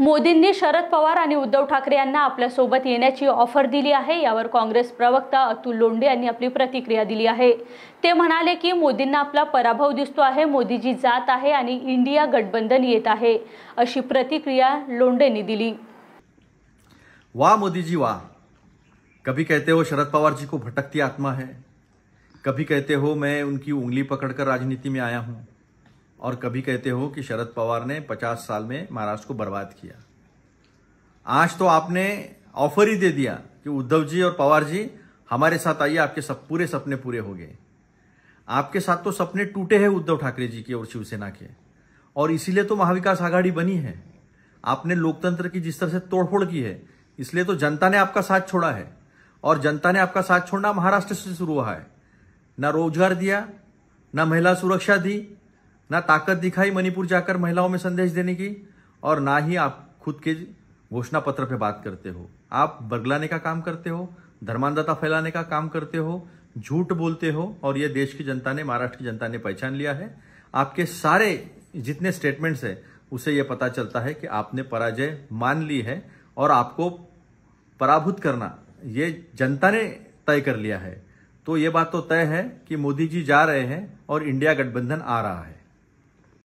मोदींनी शरद पवार आणि उद्धव ठाकरे यांना आपल्यासोबत येण्याची ऑफर दिली आहे यावर काँग्रेस प्रवक्ता अतुल लोंडे यांनी आपली प्रतिक्रिया दिली आहे ते म्हणाले की मोदींना आपला पराभव दिसतो आहे मोदीजी जात आहे आणि इंडिया गठबंधन येत आहे अशी प्रतिक्रिया लोंढेंनी दिली वा मोदीजी वा कभी कहते हो शरद पवार जी को भटकती आत्मा है कभी कहते हो मैं उनकी उंगली पकड़कर राजनीति में आया हूं और कभी कहते हो कि शरद पवार ने 50 साल में महाराष्ट्र को बर्बाद किया आज तो आपने ऑफर ही दे दिया कि उद्धव जी और पवार जी हमारे साथ आइए आपके सब पूरे सपने पूरे हो गए आपके साथ तो सपने टूटे हैं उद्धव ठाकरे जी के और शिवसेना के और इसीलिए तो महाविकास आघाड़ी बनी है आपने लोकतंत्र की जिस तरह से तोड़फोड़ की है इसलिए तो जनता ने आपका साथ छोड़ा है और जनता ने आपका साथ छोड़ना महाराष्ट्र से शुरू हुआ है ना रोजगार दिया ना महिला सुरक्षा दी ना ताकत दिखाई मणिपुर जाकर महिलाओं में संदेश देने की और ना ही आप खुद के घोषणा पत्र पे बात करते हो आप बगलाने का काम करते हो धर्मांधता फैलाने का काम करते हो झूठ बोलते हो और यह देश की जनता ने महाराष्ट्र की जनता ने पहचान लिया है आपके सारे जितने स्टेटमेंट्स हैं उसे यह पता चलता है कि आपने पराजय मान ली है और आपको पराभूत करना ये जनता ने तय कर लिया है तो ये बात तो तय है कि मोदी जी जा रहे हैं और इंडिया गठबंधन आ रहा है